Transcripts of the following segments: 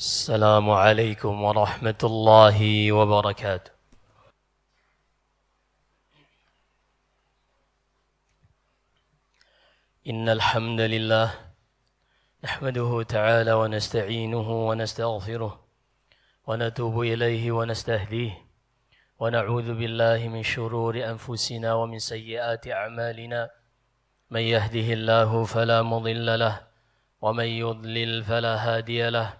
السلام عليكم ورحمة الله وبركاته إن الحمد لله نحمده تعالى ونستعينه ونستغفره ونتوب إليه ونستهديه ونعوذ بالله من شرور أنفسنا ومن سيئات أعمالنا من يهده الله فلا مضل له ومن يضلل فلا هادي له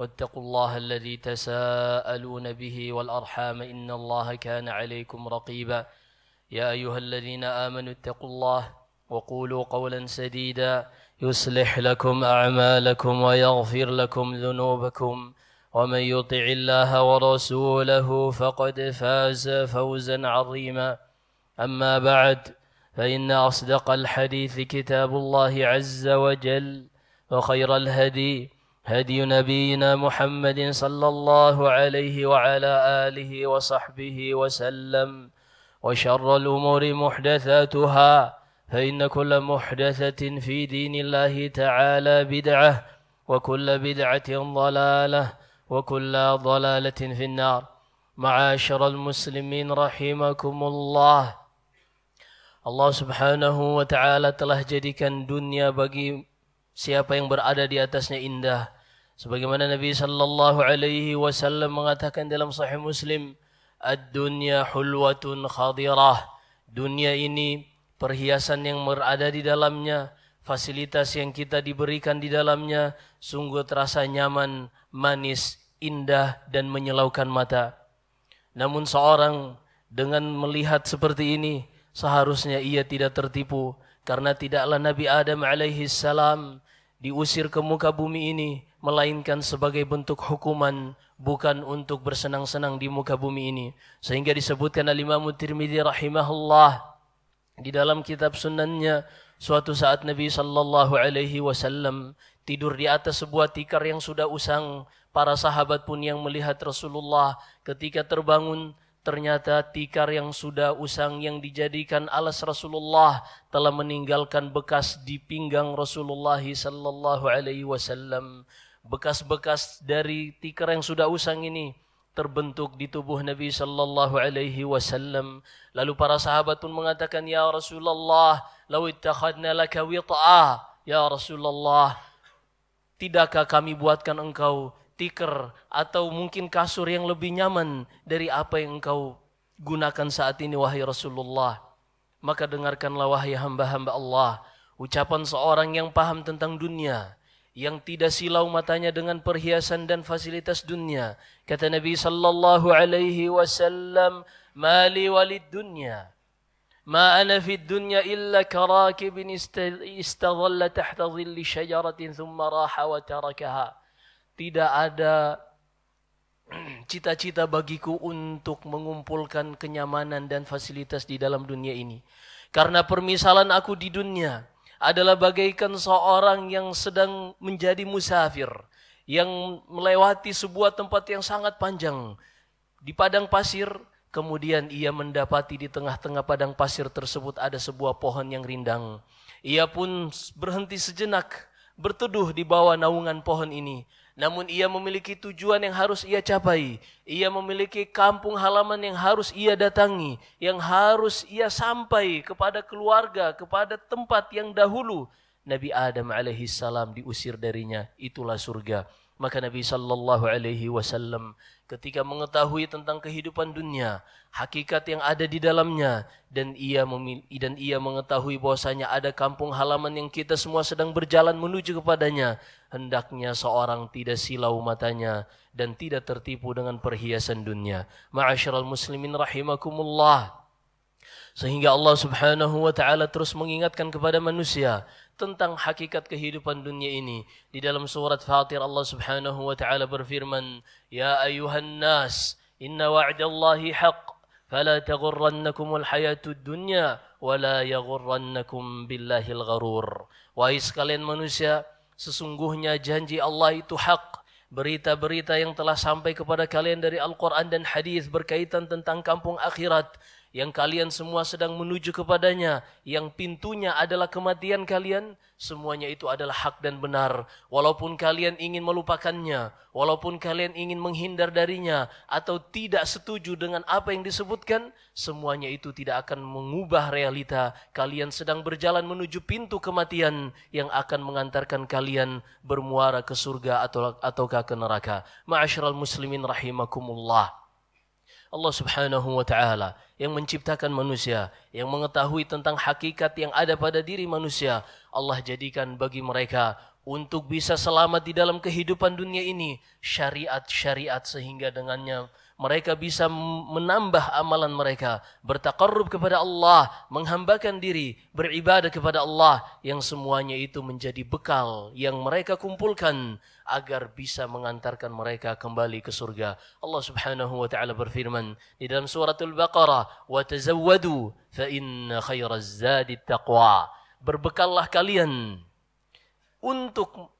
واتقوا الله الذي تساءلون به والأرحام إن الله كان عليكم رقيبا يا أيها الذين آمنوا اتقوا الله وقولوا قولا سديدا يصلح لكم أعمالكم ويغفر لكم ذنوبكم ومن يطع الله ورسوله فقد فاز فوزا عظيما أما بعد فإن أصدق الحديث كتاب الله عز وجل وخير الهدي هدي نبينا محمد صلى الله عليه وعلى آله وصحبه وسلم وشر الأمور محدثاتها فإن كل محدثة في دين الله تعالى بدعة وكل بدعة ضلالة وكل ضلالة في النار معاشر المسلمين رحمكم الله الله سبحانه وتعالى تلهجدك الدنيا jadikan siapa yang berada di atasnya indah Sebagaimana Nabi sallallahu alaihi wasallam mengatakan dalam Sahih Muslim, "Ad-dunya hulwatun khadirah." Dunia ini perhiasan yang berada di dalamnya, fasilitas yang kita diberikan di dalamnya sungguh terasa nyaman, manis, indah dan menyelaukan mata. Namun seorang dengan melihat seperti ini seharusnya ia tidak tertipu karena tidaklah Nabi Adam alaihi salam diusir ke muka bumi ini melainkan sebagai bentuk hukuman bukan untuk bersenang-senang di muka bumi ini sehingga disebutkan al-Imam Tirmizi rahimahullah di dalam kitab sunannya suatu saat Nabi sallallahu alaihi wasallam tidur di atas sebuah tikar yang sudah usang para sahabat pun yang melihat Rasulullah ketika terbangun Ternyata tikar yang sudah usang yang dijadikan alas Rasulullah telah meninggalkan bekas di pinggang Rasulullah sallallahu alaihi wasallam. Bekas-bekas dari tikar yang sudah usang ini terbentuk di tubuh Nabi sallallahu alaihi wasallam. Lalu para sahabat pun mengatakan, "Ya Rasulullah, law ittakhadna laka wita'a, Ya Rasulullah, tidakkah kami buatkan engkau tikar atau mungkin kasur yang lebih nyaman dari apa yang engkau gunakan saat ini wahai Rasulullah. Maka dengarkanlah wahai hamba-hamba Allah, ucapan seorang yang paham tentang dunia, yang tidak silau matanya dengan perhiasan dan fasilitas dunia. Kata Nabi sallallahu alaihi wasallam, "Mali walid dunya." ما dunya illa thumma raha wa tidak ada cita-cita bagiku untuk mengumpulkan kenyamanan dan fasilitas di dalam dunia ini. Karena permisalan aku di dunia adalah bagaikan seorang yang sedang menjadi musafir, yang melewati sebuah tempat yang sangat panjang di padang pasir, kemudian ia mendapati di tengah-tengah padang pasir tersebut ada sebuah pohon yang rindang. Ia pun berhenti sejenak, berteduh di bawah naungan pohon ini namun ia memiliki tujuan yang harus ia capai. Ia memiliki kampung halaman yang harus ia datangi, yang harus ia sampai kepada keluarga, kepada tempat yang dahulu Nabi Adam alaihi salam diusir darinya, itulah surga. Maka Nabi sallallahu alaihi wasallam ketika mengetahui tentang kehidupan dunia, hakikat yang ada di dalamnya dan ia dan ia mengetahui bahwasanya ada kampung halaman yang kita semua sedang berjalan menuju kepadanya, hendaknya seorang tidak silau matanya dan tidak tertipu dengan perhiasan dunia. Ma'asyiral muslimin rahimakumullah. Sehingga Allah Subhanahu wa taala terus mengingatkan kepada manusia tentang hakikat kehidupan dunia ini. Di dalam surat Fatir Allah Subhanahu wa taala berfirman, "Ya ayuhan nas, inna wa'dallahi haqq, fala taghurrannakumul hayatud dunya wa yaghurrannakum billahil gharur." Wahai sekalian manusia, sesungguhnya janji Allah itu hak. Berita-berita yang telah sampai kepada kalian dari Al-Quran dan hadis berkaitan tentang kampung akhirat yang kalian semua sedang menuju kepadanya, yang pintunya adalah kematian kalian, semuanya itu adalah hak dan benar. Walaupun kalian ingin melupakannya, walaupun kalian ingin menghindar darinya, atau tidak setuju dengan apa yang disebutkan, semuanya itu tidak akan mengubah realita. Kalian sedang berjalan menuju pintu kematian yang akan mengantarkan kalian bermuara ke surga atau ataukah ke neraka. Ma'asyiral muslimin rahimakumullah. Allah Subhanahu wa taala yang menciptakan manusia, yang mengetahui tentang hakikat yang ada pada diri manusia, Allah jadikan bagi mereka untuk bisa selamat di dalam kehidupan dunia ini syariat-syariat sehingga dengannya mereka bisa menambah amalan mereka, bertakarrub kepada Allah, menghambakan diri, beribadah kepada Allah, yang semuanya itu menjadi bekal yang mereka kumpulkan agar bisa mengantarkan mereka kembali ke surga. Allah Subhanahu wa taala berfirman di dalam Al Baqarah, "Wa tazawwadu fa inna khairaz zadi taqwa." Berbekallah kalian untuk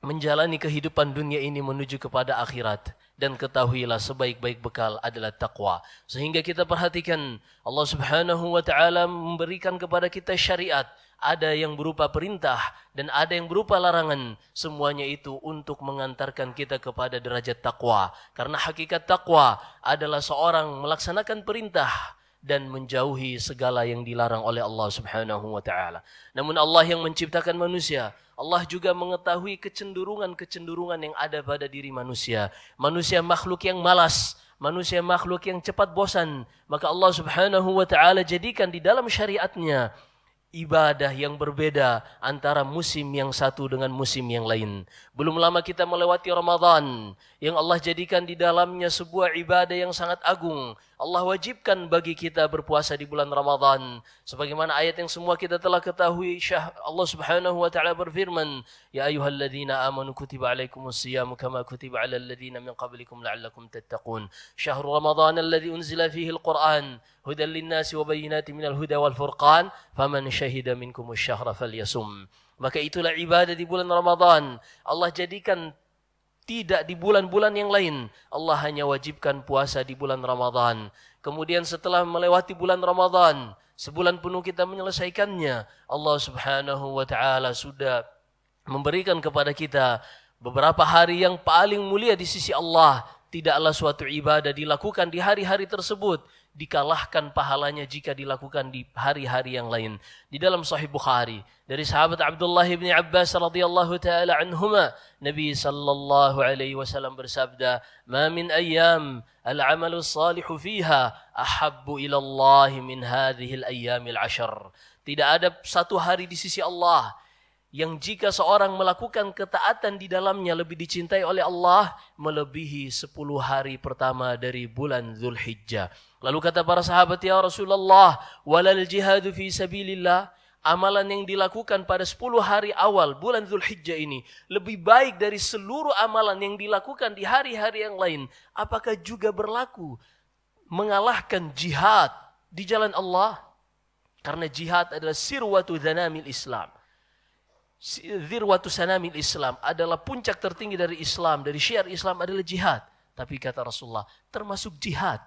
menjalani kehidupan dunia ini menuju kepada akhirat dan ketahuilah sebaik-baik bekal adalah takwa. Sehingga kita perhatikan Allah Subhanahu wa taala memberikan kepada kita syariat, ada yang berupa perintah dan ada yang berupa larangan. Semuanya itu untuk mengantarkan kita kepada derajat takwa. Karena hakikat takwa adalah seorang melaksanakan perintah dan menjauhi segala yang dilarang oleh Allah Subhanahu wa taala. Namun Allah yang menciptakan manusia, Allah juga mengetahui kecenderungan-kecenderungan yang ada pada diri manusia. Manusia makhluk yang malas, manusia makhluk yang cepat bosan, maka Allah Subhanahu wa taala jadikan di dalam syariatnya ibadah yang berbeda antara musim yang satu dengan musim yang lain. Belum lama kita melewati Ramadan yang Allah jadikan di dalamnya sebuah ibadah yang sangat agung, Allah wajibkan bagi kita berpuasa di bulan Ramadhan. Sebagaimana ayat yang semua kita telah ketahui, Syah Allah Subhanahu wa taala berfirman, "Ya ayyuhalladzina amanu kutiba alaikumus siyam kama kutiba alal ladzina min qablikum la'allakum tattaqun." Syahr Ramadhan alladzi unzila fihi al-Qur'an hudan linnasi wa bayyinatin minal huda wal furqan, faman syahida minkumus syahra falyasum. Maka itulah ibadah di bulan Ramadhan. Allah jadikan tidak di bulan-bulan yang lain. Allah hanya wajibkan puasa di bulan Ramadan. Kemudian setelah melewati bulan Ramadan, sebulan penuh kita menyelesaikannya. Allah Subhanahu wa taala sudah memberikan kepada kita beberapa hari yang paling mulia di sisi Allah. Tidaklah suatu ibadah dilakukan di hari-hari tersebut dikalahkan pahalanya jika dilakukan di hari-hari yang lain. Di dalam Sahih Bukhari dari sahabat Abdullah bin Abbas radhiyallahu taala anhuma, Nabi sallallahu alaihi wasallam bersabda, "Ma min ayyam al-amalu salihu fiha ahabbu ila Allah min hadhihi al-ayyamil ashar." Tidak ada satu hari di sisi Allah yang jika seorang melakukan ketaatan di dalamnya lebih dicintai oleh Allah melebihi 10 hari pertama dari bulan Zulhijjah. Lalu kata para sahabat ya Rasulullah, walal jihadu fi sabilillah, amalan yang dilakukan pada 10 hari awal bulan Zulhijjah ini lebih baik dari seluruh amalan yang dilakukan di hari-hari yang lain. Apakah juga berlaku mengalahkan jihad di jalan Allah? Karena jihad adalah sirwatu dhanamil Islam Zirwatu sanamil Islam adalah puncak tertinggi dari Islam, dari syiar Islam adalah jihad. Tapi kata Rasulullah, termasuk jihad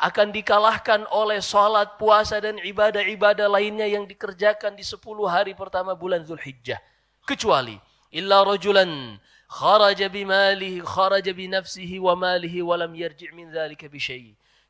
akan dikalahkan oleh sholat, puasa, dan ibadah-ibadah lainnya yang dikerjakan di 10 hari pertama bulan Zulhijjah. Kecuali, illa rajulan kharaja bimalihi kharaja binafsihi wa malihi walam lam yarji' min bi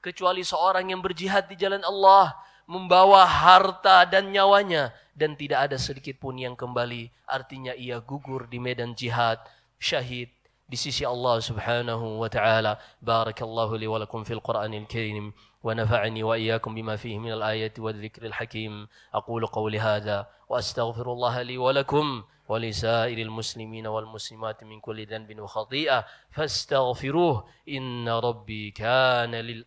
Kecuali seorang yang berjihad di jalan Allah, membawa harta dan nyawanya dan tidak ada sedikit pun yang kembali. Artinya ia gugur di medan jihad, syahid di sisi Allah Subhanahu wa taala. Barakallahu li wa lakum fil Qur'anil Karim wa nafa'ani wa iyyakum bima fihi min al-ayati wa dhikril hakim. Aqulu qawli hadha wa astaghfirullah li wa lakum wa li sa'iril muslimin wal muslimat min kulli dhanbin wa khati'ah fastaghfiruh inna rabbi kana lil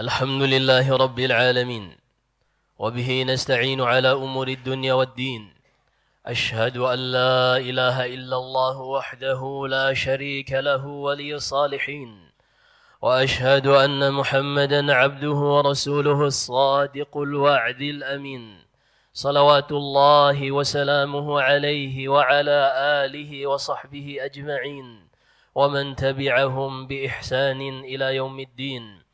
الحمد لله رب العالمين وبه نستعين على أمور الدنيا والدين أشهد أن لا إله إلا الله وحده لا شريك له ولي الصالحين وأشهد أن محمدا عبده ورسوله الصادق الوعد الأمين صلوات الله وسلامه عليه وعلى آله وصحبه أجمعين ومن تبعهم بإحسان إلى يوم الدين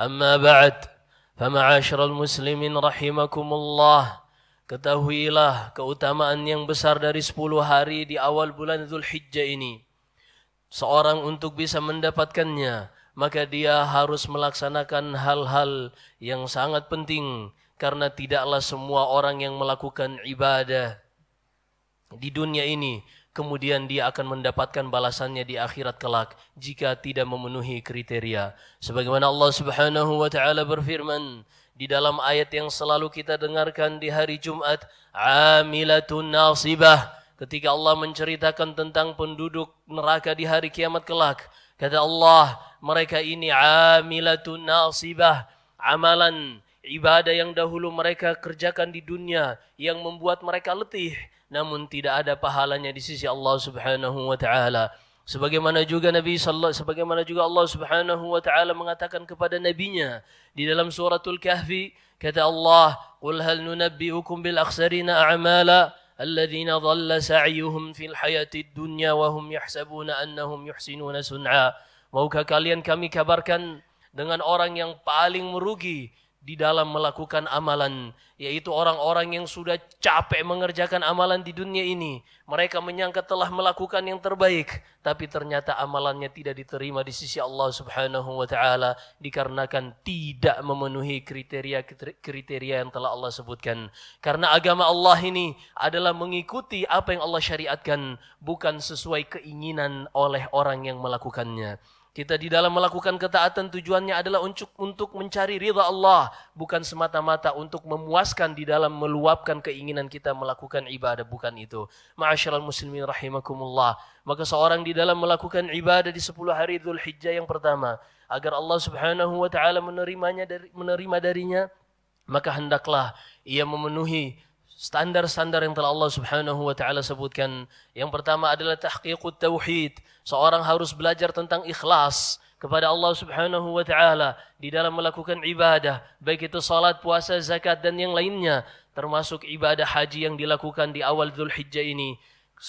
أما بعد فمعاشر المسلمين رحمكم الله Ketahuilah keutamaan yang besar dari 10 hari di awal bulan Zulhijjah ini. Seorang untuk bisa mendapatkannya, maka dia harus melaksanakan hal-hal yang sangat penting karena tidaklah semua orang yang melakukan ibadah di dunia ini kemudian dia akan mendapatkan balasannya di akhirat kelak jika tidak memenuhi kriteria. Sebagaimana Allah Subhanahu wa taala berfirman di dalam ayat yang selalu kita dengarkan di hari Jumat, "Amilatun nasibah." Ketika Allah menceritakan tentang penduduk neraka di hari kiamat kelak, kata Allah, mereka ini amilatun nasibah, amalan ibadah yang dahulu mereka kerjakan di dunia yang membuat mereka letih namun tidak ada pahalanya di sisi Allah Subhanahu wa taala. Sebagaimana juga Nabi sallallahu sebagaimana juga Allah Subhanahu wa taala mengatakan kepada nabinya di dalam suratul Kahfi kata Allah, "Qul hal nunabbiukum bil akhsarina a'mala?" الذين ضل سعيهم في الحياة الدنيا وهم يحسبون أنهم يحسنون sun'a. Maukah kalian kami kabarkan dengan orang yang paling merugi di dalam melakukan amalan, yaitu orang-orang yang sudah capek mengerjakan amalan di dunia ini. Mereka menyangka telah melakukan yang terbaik, tapi ternyata amalannya tidak diterima di sisi Allah Subhanahu wa taala dikarenakan tidak memenuhi kriteria-kriteria yang telah Allah sebutkan. Karena agama Allah ini adalah mengikuti apa yang Allah syariatkan, bukan sesuai keinginan oleh orang yang melakukannya. Kita di dalam melakukan ketaatan tujuannya adalah untuk untuk mencari ridha Allah, bukan semata-mata untuk memuaskan di dalam meluapkan keinginan kita melakukan ibadah, bukan itu. Ma'asyiral muslimin rahimakumullah. Maka seorang di dalam melakukan ibadah di 10 hari Hijjah yang pertama, agar Allah Subhanahu wa taala menerimanya dari menerima darinya, maka hendaklah ia memenuhi standar-standar yang telah Allah Subhanahu wa taala sebutkan. Yang pertama adalah tahqiqut tauhid. Seorang harus belajar tentang ikhlas kepada Allah Subhanahu wa taala di dalam melakukan ibadah, baik itu salat, puasa, zakat dan yang lainnya, termasuk ibadah haji yang dilakukan di awal Zulhijjah ini.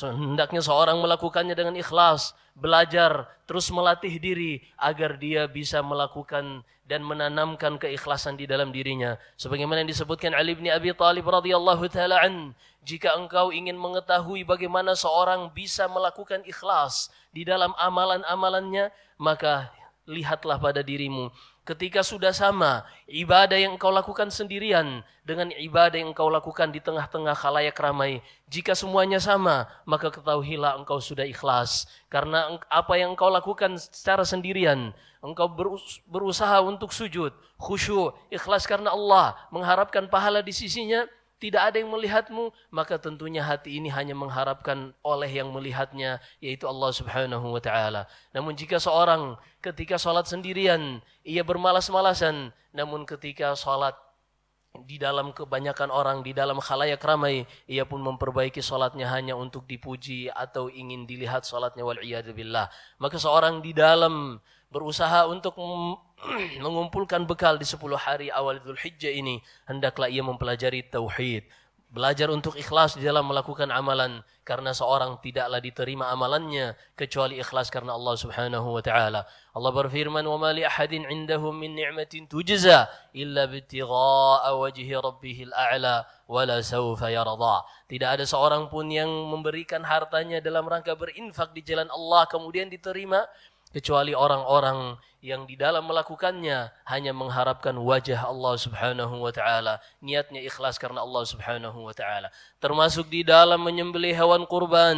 Hendaknya seorang melakukannya dengan ikhlas, belajar, terus melatih diri agar dia bisa melakukan dan menanamkan keikhlasan di dalam dirinya. Sebagaimana yang disebutkan Ali bin Abi Talib radhiyallahu taala an, jika engkau ingin mengetahui bagaimana seorang bisa melakukan ikhlas di dalam amalan-amalannya, maka lihatlah pada dirimu Ketika sudah sama, ibadah yang engkau lakukan sendirian dengan ibadah yang engkau lakukan di tengah-tengah khalayak ramai, jika semuanya sama, maka ketahuilah engkau sudah ikhlas. Karena apa yang engkau lakukan secara sendirian, engkau berusaha untuk sujud, khusyuk, ikhlas karena Allah, mengharapkan pahala di sisinya, tidak ada yang melihatmu, maka tentunya hati ini hanya mengharapkan oleh yang melihatnya, yaitu Allah Subhanahu wa Ta'ala. Namun, jika seorang ketika sholat sendirian, ia bermalas-malasan, namun ketika sholat di dalam kebanyakan orang, di dalam khalayak ramai, ia pun memperbaiki sholatnya hanya untuk dipuji atau ingin dilihat sholatnya wal billah. Maka seorang di dalam berusaha untuk mengumpulkan bekal di 10 hari awal Idul Hijjah ini, hendaklah ia mempelajari tauhid, belajar untuk ikhlas di dalam melakukan amalan karena seorang tidaklah diterima amalannya kecuali ikhlas karena Allah Subhanahu wa taala. Allah berfirman, "Wa ma li ahadin 'indahum min ni'matin tujza illa ibtigha'a wajhi rabbihil a'la wa la sawfa yarda." Tidak ada seorang pun yang memberikan hartanya dalam rangka berinfak di jalan Allah kemudian diterima kecuali orang-orang yang di dalam melakukannya hanya mengharapkan wajah Allah Subhanahu wa taala, niatnya ikhlas karena Allah Subhanahu wa taala. Termasuk di dalam menyembelih hewan kurban,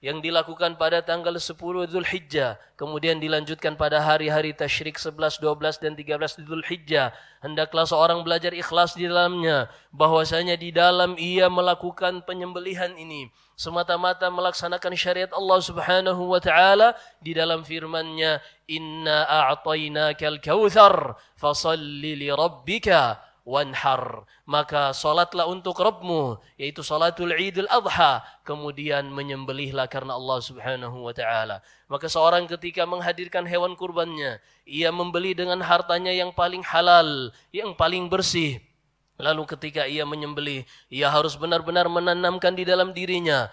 yang dilakukan pada tanggal 10 Zulhijjah, kemudian dilanjutkan pada hari-hari tasyrik 11, 12 dan 13 Zulhijjah. Hendaklah seorang belajar ikhlas di dalamnya, bahwasanya di dalam ia melakukan penyembelihan ini semata-mata melaksanakan syariat Allah Subhanahu wa taala di dalam firman-Nya, "Inna a'tainakal kautsar, fashalli li rabbika." wanhar. Maka salatlah untuk Rabbmu, yaitu salatul idul adha. Kemudian menyembelihlah karena Allah subhanahu wa ta'ala. Maka seorang ketika menghadirkan hewan kurbannya, ia membeli dengan hartanya yang paling halal, yang paling bersih. Lalu ketika ia menyembelih, ia harus benar-benar menanamkan di dalam dirinya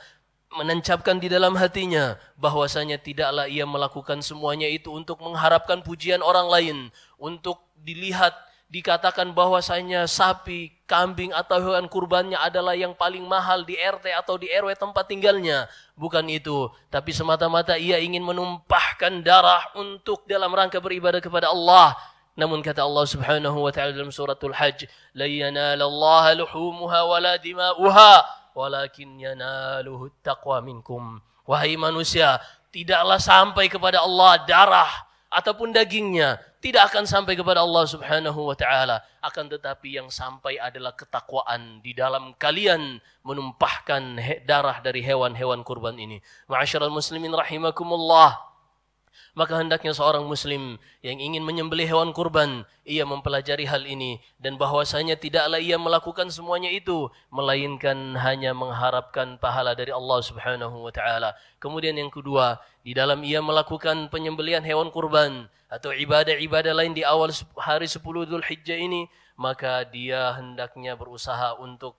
menancapkan di dalam hatinya bahwasanya tidaklah ia melakukan semuanya itu untuk mengharapkan pujian orang lain, untuk dilihat dikatakan bahwasanya sapi, kambing atau hewan kurbannya adalah yang paling mahal di RT atau di RW tempat tinggalnya. Bukan itu, tapi semata-mata ia ingin menumpahkan darah untuk dalam rangka beribadah kepada Allah. Namun kata Allah Subhanahu wa taala dalam suratul Hajj, "La yanalallaha luhumuha wa la dima'uha, walakin yanaluhu taqwa minkum." Wahai manusia, tidaklah sampai kepada Allah darah ataupun dagingnya, tidak akan sampai kepada Allah Subhanahu wa taala, akan tetapi yang sampai adalah ketakwaan di dalam kalian menumpahkan darah dari hewan-hewan kurban ini. Ma'asyiral muslimin rahimakumullah. Maka hendaknya seorang muslim yang ingin menyembelih hewan kurban, ia mempelajari hal ini dan bahwasanya tidaklah ia melakukan semuanya itu melainkan hanya mengharapkan pahala dari Allah Subhanahu wa taala. Kemudian yang kedua, di dalam ia melakukan penyembelian hewan kurban atau ibadah-ibadah lain di awal hari 10 Zulhijjah ini, maka dia hendaknya berusaha untuk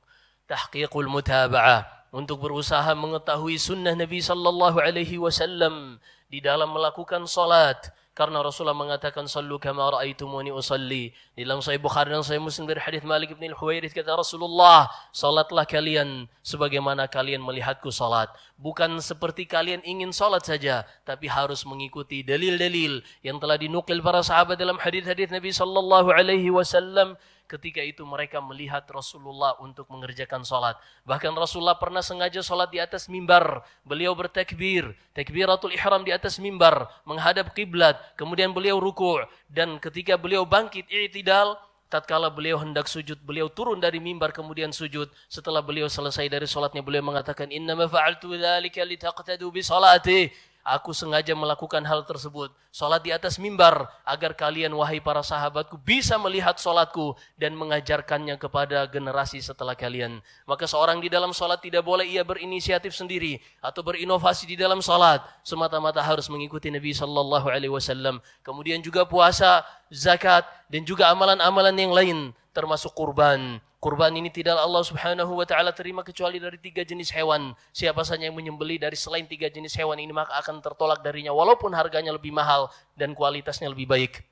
tahqiqul mutaba'ah untuk berusaha mengetahui sunnah Nabi sallallahu alaihi wasallam di dalam melakukan salat karena Rasulullah mengatakan sallu kama raaitumuni usalli. Di dalam Sahih Bukhari dan Sahih Muslim dari hadis Malik bin Al-Huwairits kata Rasulullah, salatlah kalian sebagaimana kalian melihatku salat. Bukan seperti kalian ingin salat saja, tapi harus mengikuti dalil-dalil yang telah dinukil para sahabat dalam hadis-hadis Nabi sallallahu alaihi wasallam ketika itu mereka melihat Rasulullah untuk mengerjakan sholat. Bahkan Rasulullah pernah sengaja sholat di atas mimbar. Beliau bertakbir, Tekbiratul ihram di atas mimbar, menghadap kiblat. Kemudian beliau ruku' dan ketika beliau bangkit i'tidal, tatkala beliau hendak sujud, beliau turun dari mimbar kemudian sujud. Setelah beliau selesai dari sholatnya, beliau mengatakan, Inna fa'altu dhalika taqtadu bi sholati. Aku sengaja melakukan hal tersebut. Sholat di atas mimbar agar kalian wahai para sahabatku bisa melihat sholatku dan mengajarkannya kepada generasi setelah kalian. Maka seorang di dalam sholat tidak boleh ia berinisiatif sendiri atau berinovasi di dalam sholat. Semata-mata harus mengikuti Nabi Sallallahu Alaihi Wasallam. Kemudian juga puasa, zakat, dan juga amalan-amalan yang lain termasuk kurban. Kurban ini tidak Allah Subhanahu wa taala terima kecuali dari tiga jenis hewan. Siapa saja yang menyembeli dari selain tiga jenis hewan ini maka akan tertolak darinya walaupun harganya lebih mahal dan kualitasnya lebih baik.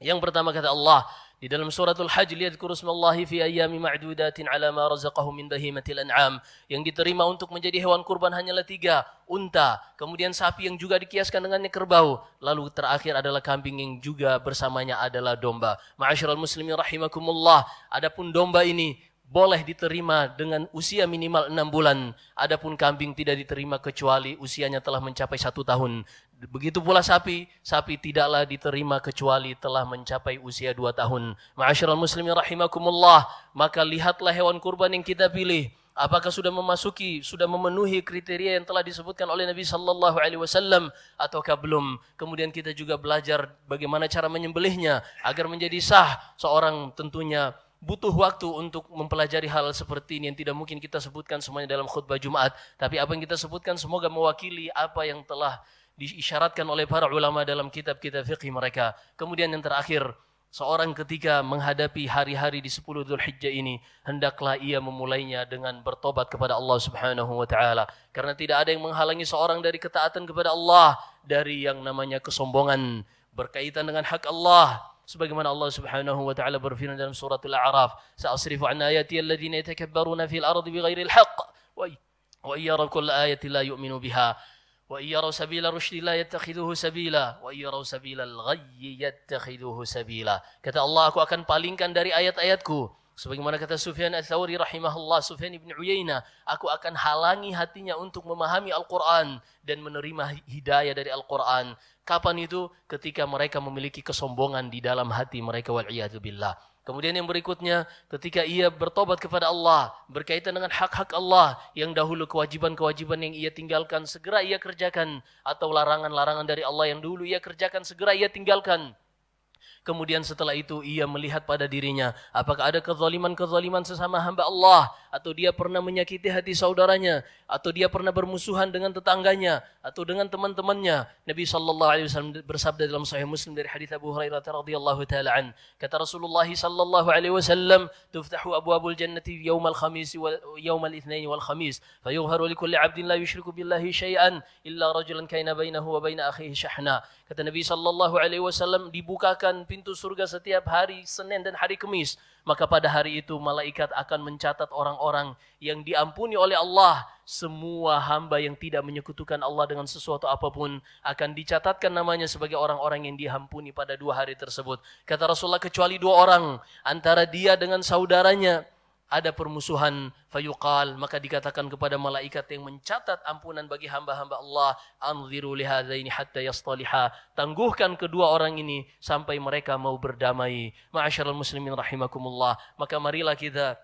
Yang pertama kata Allah, di dalam suratul Hajj liyadhkuru smallahi fi ayyami ma'dudatin ala ma razaqahu min bahimatil an'am. Yang diterima untuk menjadi hewan kurban hanyalah tiga, unta, kemudian sapi yang juga dikiaskan dengannya kerbau, lalu terakhir adalah kambing yang juga bersamanya adalah domba. Ma'asyiral muslimin rahimakumullah. Adapun domba ini boleh diterima dengan usia minimal enam bulan. Adapun kambing tidak diterima kecuali usianya telah mencapai satu tahun. Begitu pula sapi, sapi tidaklah diterima kecuali telah mencapai usia dua tahun. Ma'asyiral muslimin rahimakumullah, maka lihatlah hewan kurban yang kita pilih. Apakah sudah memasuki, sudah memenuhi kriteria yang telah disebutkan oleh Nabi Sallallahu Alaihi Wasallam ataukah belum? Kemudian kita juga belajar bagaimana cara menyembelihnya agar menjadi sah. Seorang tentunya butuh waktu untuk mempelajari hal seperti ini yang tidak mungkin kita sebutkan semuanya dalam khutbah Jumat. Tapi apa yang kita sebutkan semoga mewakili apa yang telah diisyaratkan oleh para ulama dalam kitab-kitab fikih mereka. Kemudian yang terakhir, seorang ketika menghadapi hari-hari di 10 Dhul Hijjah ini, hendaklah ia memulainya dengan bertobat kepada Allah Subhanahu wa taala. Karena tidak ada yang menghalangi seorang dari ketaatan kepada Allah dari yang namanya kesombongan berkaitan dengan hak Allah, sebagaimana Allah Subhanahu wa taala berfirman dalam surat Al-A'raf, "Sa'asrifu 'an ayati alladziina yatakabbaruna fil ardi al haqq wa yara kull ayati la yu'minu biha wa yaraw sabila rusydi la yattakhidhuhu sabila wa yaraw al-ghayy yattakhidhuhu sabila." Kata Allah, aku akan palingkan dari ayat-ayatku Sebagaimana kata Sufyan Al-Thawri rahimahullah, Sufyan ibn Uyainah, aku akan halangi hatinya untuk memahami Al-Quran dan menerima hidayah dari Al-Quran. Kapan itu? Ketika mereka memiliki kesombongan di dalam hati mereka Wal'iyadzubillah. Kemudian yang berikutnya, ketika ia bertobat kepada Allah, berkaitan dengan hak-hak Allah, yang dahulu kewajiban-kewajiban yang ia tinggalkan, segera ia kerjakan. Atau larangan-larangan dari Allah yang dulu ia kerjakan, segera ia tinggalkan. Kemudian setelah itu ia melihat pada dirinya, apakah ada kezaliman-kezaliman sesama hamba Allah, atau dia pernah menyakiti hati saudaranya atau dia pernah bermusuhan dengan tetangganya atau dengan teman-temannya Nabi sallallahu alaihi wasallam bersabda dalam sahih Muslim dari hadis Abu Hurairah radhiyallahu taala an kata Rasulullah sallallahu alaihi wasallam tuftahu abwabul jannati yawmal khamis wa yawmal ithnain wal khamis fayughharu likulli 'abdin la yushriku billahi syai'an illa rajulan kaina bainahu wa baina akhihi shahna kata Nabi sallallahu alaihi wasallam dibukakan pintu surga setiap hari Senin dan hari Kamis Maka pada hari itu malaikat akan mencatat orang-orang yang diampuni oleh Allah. Semua hamba yang tidak menyekutukan Allah dengan sesuatu apapun akan dicatatkan namanya sebagai orang-orang yang diampuni pada dua hari tersebut. Kata Rasulullah kecuali dua orang antara dia dengan saudaranya ada permusuhan fayuqal maka dikatakan kepada malaikat yang mencatat ampunan bagi hamba-hamba Allah anziru lihadaini hatta yastaliha tangguhkan kedua orang ini sampai mereka mau berdamai ma'asyiral muslimin rahimakumullah maka marilah kita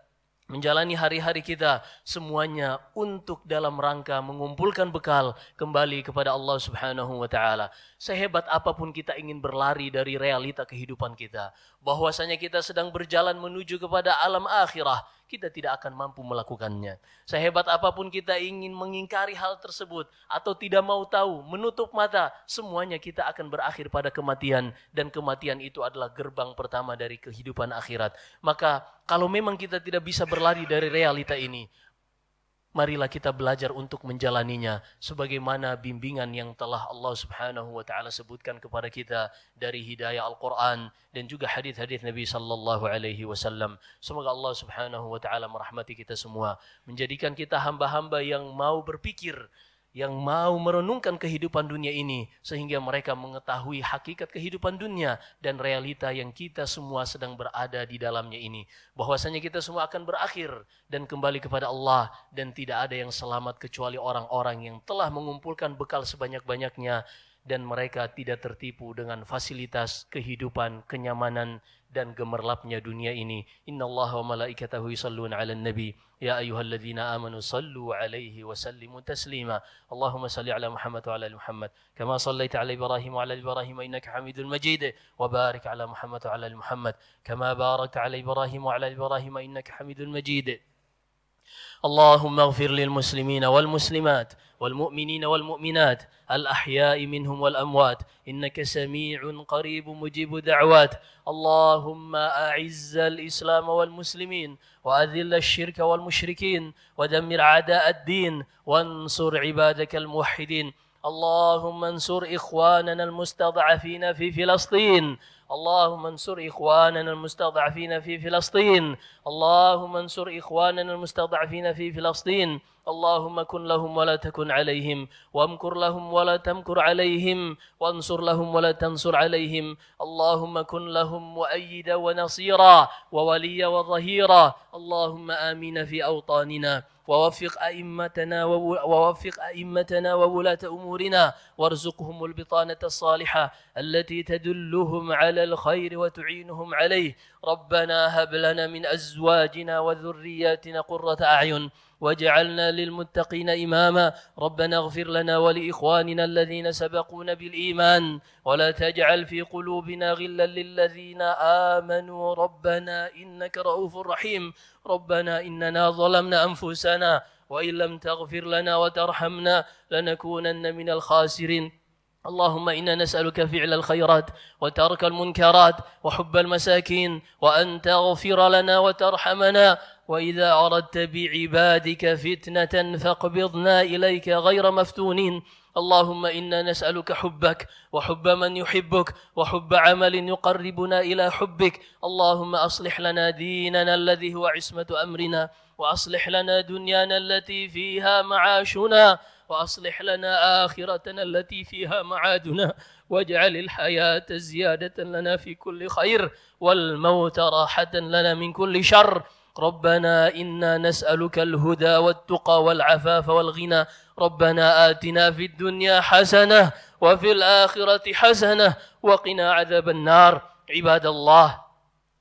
menjalani hari-hari kita semuanya untuk dalam rangka mengumpulkan bekal kembali kepada Allah Subhanahu wa taala. Sehebat apapun kita ingin berlari dari realita kehidupan kita, bahwasanya kita sedang berjalan menuju kepada alam akhirah kita tidak akan mampu melakukannya. Sehebat apapun kita ingin mengingkari hal tersebut atau tidak mau tahu, menutup mata, semuanya kita akan berakhir pada kematian dan kematian itu adalah gerbang pertama dari kehidupan akhirat. Maka kalau memang kita tidak bisa berlari dari realita ini, marilah kita belajar untuk menjalaninya sebagaimana bimbingan yang telah Allah Subhanahu wa taala sebutkan kepada kita dari hidayah Al-Qur'an dan juga hadis-hadis Nabi sallallahu alaihi wasallam. Semoga Allah Subhanahu wa taala merahmati kita semua, menjadikan kita hamba-hamba yang mau berpikir yang mau merenungkan kehidupan dunia ini sehingga mereka mengetahui hakikat kehidupan dunia dan realita yang kita semua sedang berada di dalamnya ini bahwasanya kita semua akan berakhir dan kembali kepada Allah dan tidak ada yang selamat kecuali orang-orang yang telah mengumpulkan bekal sebanyak-banyaknya dan mereka tidak tertipu dengan fasilitas kehidupan, kenyamanan dan gemerlapnya dunia ini. Inna Allah wa malaikatahu yusallun ala nabi. Ya ayuhalladzina amanu sallu alaihi wa sallimu taslima. Allahumma salli ala Muhammad wa ala Muhammad. Kama sallaita ala Ibrahim wa ala Ibrahim innaka hamidun majid. Wa barik ala Muhammad wa ala Muhammad. Kama barakta ala Ibrahim wa ala Ibrahim innaka hamidun majid. اللهم اغفر للمسلمين والمسلمات والمؤمنين والمؤمنات الأحياء منهم والأموات إنك سميع قريب مجيب دعوات اللهم أعز الإسلام والمسلمين وأذل الشرك والمشركين ودمر عداء الدين وانصر عبادك الموحدين اللهم انصر إخواننا المستضعفين في فلسطين اللهم انصر إخواننا المستضعفين في فلسطين اللهم انصر إخواننا المستضعفين في فلسطين اللهم كن لهم ولا تكن عليهم وامكر لهم ولا تمكر عليهم وانصر لهم ولا تنصر عليهم اللهم كن لهم مؤيدا ونصيرا ووليا وظهيرا اللهم امين في اوطاننا ووفق أئمتنا ووفق أئمتنا وولاة أمورنا وارزقهم البطانة الصالحة التي تدلهم على الخير وتعينهم عليه ربنا هب لنا من أزواجنا وذرياتنا قرة أعين واجعلنا للمتقين إماما ربنا اغفر لنا ولإخواننا الذين سبقونا بالإيمان ولا تجعل في قلوبنا غلا للذين آمنوا ربنا إنك رؤوف رحيم ربنا إننا ظلمنا أنفسنا وإن لم تغفر لنا وترحمنا لنكونن من الخاسرين اللهم إنا نسألك فعل الخيرات وترك المنكرات وحب المساكين وأن تغفر لنا وترحمنا واذا اردت بعبادك فتنه فاقبضنا اليك غير مفتونين اللهم انا نسالك حبك وحب من يحبك وحب عمل يقربنا الى حبك اللهم اصلح لنا ديننا الذي هو عصمه امرنا واصلح لنا دنيانا التي فيها معاشنا واصلح لنا اخرتنا التي فيها معادنا واجعل الحياه زياده لنا في كل خير والموت راحه لنا من كل شر ربنا إنا نسألك الهدى والتقى والعفاف والغنى ربنا آتنا في الدنيا حسنة وفي الآخرة حسنة وقنا عذاب النار عباد الله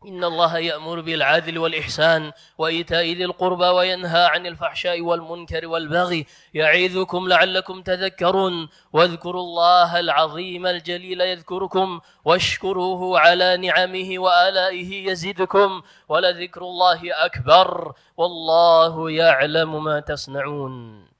إن الله يأمر بالعدل والإحسان وإيتاء ذي القربى وينهى عن الفحشاء والمنكر والبغي يعظكم لعلكم تذكرون واذكروا الله العظيم الجليل يذكركم واشكروه على نعمه وآلائه يزدكم ولذكر الله أكبر والله يعلم ما تصنعون